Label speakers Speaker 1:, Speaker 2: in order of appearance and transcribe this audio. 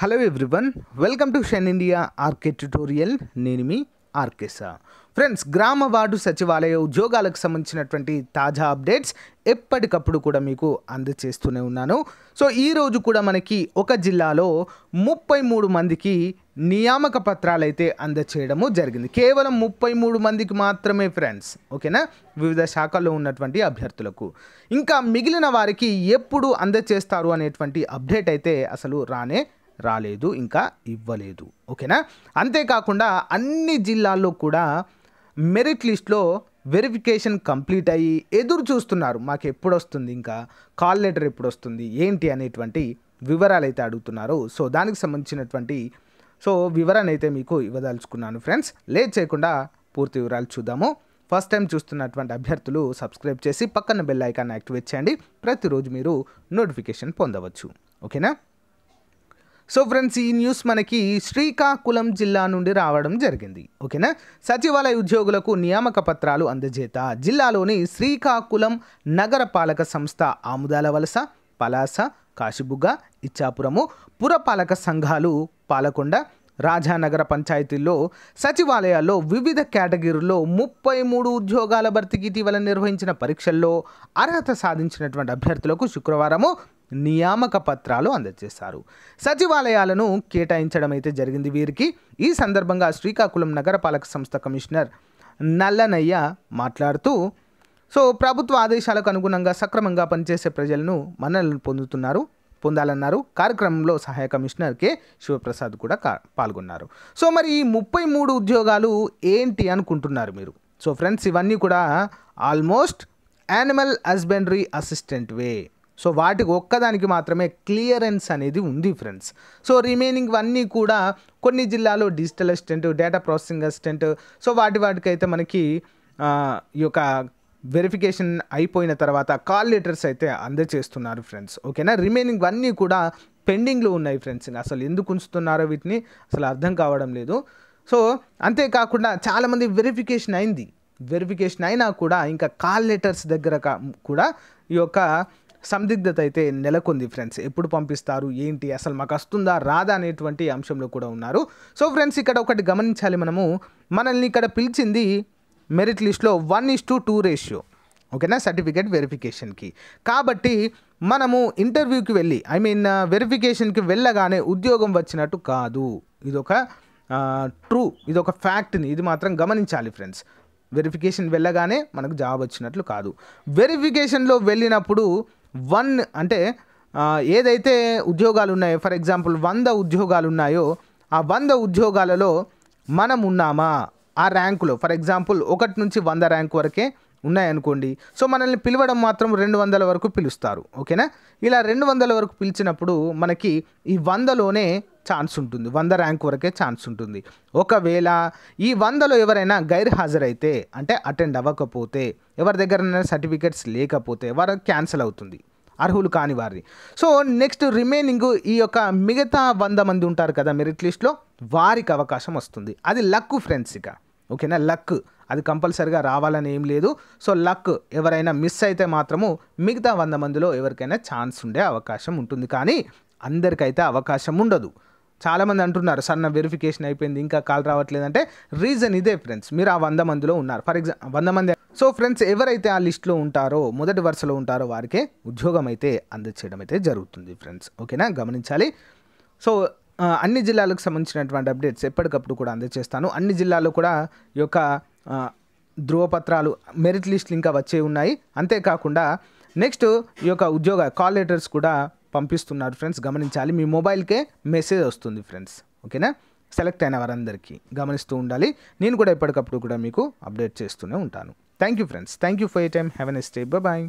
Speaker 1: hello everyone welcome to షెన్ India RK tutorial నేను మీ ఆర్కే సార్ ఫ్రెండ్స్ గ్రామ వార్డు సచివాలయ ఉద్యోగాలకు సంబంధించినటువంటి తాజా అప్డేట్స్ ఎప్పటికప్పుడు కూడా మీకు అందజేస్తూనే ఉన్నాను సో ఈరోజు కూడా మనకి ఒక జిల్లాలో ముప్పై మూడు మందికి నియామక పత్రాలు అయితే అందచేయడము జరిగింది కేవలం ముప్పై మూడు మందికి మాత్రమే ఫ్రెండ్స్ ఓకేనా వివిధ శాఖల్లో ఉన్నటువంటి అభ్యర్థులకు ఇంకా మిగిలిన వారికి ఎప్పుడు అందచేస్తారు అనేటువంటి అప్డేట్ అయితే అసలు రానే రాలేదు ఇంకా ఇవ్వలేదు ఓకేనా అంతేకాకుండా అన్ని జిల్లాల్లో కూడా మెరిట్ లిస్ట్లో వెరిఫికేషన్ కంప్లీట్ అయ్యి ఎదురు చూస్తున్నారు మాకు ఎప్పుడు వస్తుంది ఇంకా కాల్ లెటర్ ఎప్పుడు వస్తుంది ఏంటి అనేటువంటి వివరాలు అయితే అడుగుతున్నారు సో దానికి సంబంధించినటువంటి సో వివరాన్ని అయితే మీకు ఇవ్వదలుచుకున్నాను ఫ్రెండ్స్ లేట్ చేయకుండా పూర్తి వివరాలు చూద్దాము ఫస్ట్ టైం చూస్తున్నటువంటి అభ్యర్థులు సబ్స్క్రైబ్ చేసి పక్కన బెల్ ఐకాన్ యాక్టివేట్ చేయండి ప్రతిరోజు మీరు నోటిఫికేషన్ పొందవచ్చు ఓకేనా సో ఫ్రెండ్స్ ఈ న్యూస్ మనకి శ్రీకాకుళం జిల్లా నుండి రావడం జరిగింది ఓకేనా సచివాలయ ఉద్యోగులకు నియామక పత్రాలు అందజేత జిల్లాలోని శ్రీకాకుళం నగరపాలక సంస్థ ఆముదాల వలస పలాస కాశీబుగ్గ ఇచ్చాపురము పురపాలక సంఘాలు పాలకొండ రాజానగర పంచాయతీల్లో సచివాలయాల్లో వివిధ కేటగిరీల్లో ముప్పై మూడు ఉద్యోగాల భర్తీకి ఇటీవల నిర్వహించిన పరీక్షల్లో అర్హత సాధించినటువంటి అభ్యర్థులకు శుక్రవారము నియామక పత్రాలు అందజేశారు సచివాలయాలను కేటాయించడం అయితే జరిగింది వీరికి ఈ సందర్భంగా శ్రీకాకుళం నగరపాలక సంస్థ కమిషనర్ నల్లనయ్య మాట్లాడుతూ సో ప్రభుత్వ ఆదేశాలకు అనుగుణంగా సక్రమంగా పనిచేసే ప్రజలను మన్నలను పొందుతున్నారు పొందాలన్నారు కార్యక్రమంలో సహాయ కమిషనర్ కె శివప్రసాద్ కూడా పాల్గొన్నారు సో మరి ఈ ముప్పై మూడు ఉద్యోగాలు ఏంటి అనుకుంటున్నారు మీరు సో ఫ్రెండ్స్ ఇవన్నీ కూడా ఆల్మోస్ట్ యానిమల్ హస్బెండరీ అసిస్టెంట్ వే సో వాటికి ఒక్కదానికి మాత్రమే క్లియరెన్స్ అనేది ఉంది ఫ్రెండ్స్ సో రిమైనింగ్ అన్నీ కూడా కొన్ని జిల్లాలో digital assistant data processing assistant so వాటి వాటికైతే మనకి ఈ యొక్క వెరిఫికేషన్ అయిపోయిన తర్వాత కాల్ లెటర్స్ అయితే అందజేస్తున్నారు ఫ్రెండ్స్ ఓకేనా రిమైనింగ్ అన్నీ కూడా పెండింగ్లో ఉన్నాయి ఫ్రెండ్స్ అసలు ఎందుకు ఉంచుతున్నారో వీటిని అసలు అర్థం కావడం లేదు సో అంతేకాకుండా చాలామంది వెరిఫికేషన్ అయింది వెరిఫికేషన్ అయినా కూడా ఇంకా కాల్ లెటర్స్ దగ్గర కూడా ఈ యొక్క సందిగ్ధత అయితే నెలకొంది ఫ్రెండ్స్ ఎప్పుడు పంపిస్తారు ఏంటి అసలు మాకు వస్తుందా రాదా అనేటువంటి అంశంలో కూడా ఉన్నారు సో ఫ్రెండ్స్ ఇక్కడ ఒకటి గమనించాలి మనము మనల్ని ఇక్కడ పిలిచింది మెరిట్ లిస్ట్లో one is to two ratio ఓకేనా సర్టిఫికేట్ వెరిఫికేషన్కి కాబట్టి మనము ఇంటర్వ్యూకి వెళ్ళి ఐ మీన్ వెరిఫికేషన్కి వెళ్ళగానే ఉద్యోగం వచ్చినట్టు కాదు ఇదొక ట్రూ ఇదొక ఫ్యాక్ట్ని ఇది మాత్రం గమనించాలి ఫ్రెండ్స్ వెరిఫికేషన్ వెళ్ళగానే మనకు జాబ్ వచ్చినట్లు కాదు వెరిఫికేషన్లో వెళ్ళినప్పుడు వన్ అంటే ఏదైతే ఉద్యోగాలు ఉన్నాయో ఫర్ ఎగ్జాంపుల్ వంద ఉద్యోగాలు ఉన్నాయో ఆ వంద ఉద్యోగాలలో మనం ఉన్నామా ఆ ర్యాంకులో ఫర్ ఎగ్జాంపుల్ ఒకటి నుంచి వంద ర్యాంక్ వరకే ఉన్నాయనుకోండి సో మనల్ని పిలవడం మాత్రం రెండు వందల వరకు పిలుస్తారు ఓకేనా ఇలా రెండు వందల వరకు పిలిచినప్పుడు మనకి ఈ వందలోనే ఛాన్స్ ఉంటుంది వంద ర్యాంక్ వరకే ఛాన్స్ ఉంటుంది ఒకవేళ ఈ వందలో ఎవరైనా గైర్ హాజరైతే అంటే అటెండ్ అవ్వకపోతే ఎవరి దగ్గర సర్టిఫికెట్స్ లేకపోతే వారు క్యాన్సిల్ అవుతుంది అర్హులు కాని వారిని సో నెక్స్ట్ రిమైనింగ్ ఈ యొక్క మిగతా వంద మంది ఉంటారు కదా మెరిట్ లిస్ట్లో వారికి అవకాశం వస్తుంది అది లక్ ఫ్రెండ్స్ ఇక ఓకేనా లక్ అది కంపల్సరిగా రావాలని ఏం లేదు సో లక్ ఎవరైనా మిస్ అయితే మాత్రము మిగతా వంద మందిలో ఎవరికైనా ఛాన్స్ ఉండే అవకాశం ఉంటుంది కానీ అందరికైతే అవకాశం ఉండదు చాలామంది అంటున్నారు సన్న వెరిఫికేషన్ అయిపోయింది ఇంకా కాల్ రావట్లేదంటే రీజన్ ఇదే ఫ్రెండ్స్ మీరు ఆ వంద మందిలో ఉన్నారు ఫర్ ఎగ్జాంపుల్ వంద మంది సో ఫ్రెండ్స్ ఎవరైతే ఆ లిస్ట్లో ఉంటారో మొదటి వరుసలో ఉంటారో వారికే ఉద్యోగం అయితే అందచేయడం అయితే జరుగుతుంది ఫ్రెండ్స్ ఓకేనా గమనించాలి సో అన్ని జిల్లాలకు సంబంధించినటువంటి అప్డేట్స్ ఎప్పటికప్పుడు కూడా అందజేస్తాను అన్ని జిల్లాల్లో కూడా ఈ యొక్క ధృవపత్రాలు మెరిట్ లిస్టులు ఇంకా వచ్చే ఉన్నాయి అంతేకాకుండా నెక్స్ట్ ఈ యొక్క ఉద్యోగ కాల్ లెటర్స్ కూడా పంపిస్తున్నారు ఫ్రెండ్స్ గమనించాలి మీ మొబైల్కే మెసేజ్ వస్తుంది ఫ్రెండ్స్ ఓకేనా సెలెక్ట్ అయిన వారందరికీ గమనిస్తూ ఉండాలి నేను కూడా ఎప్పటికప్పుడు కూడా మీకు అప్డేట్ చేస్తూనే ఉంటాను thank you friends thank you for a time have nice bye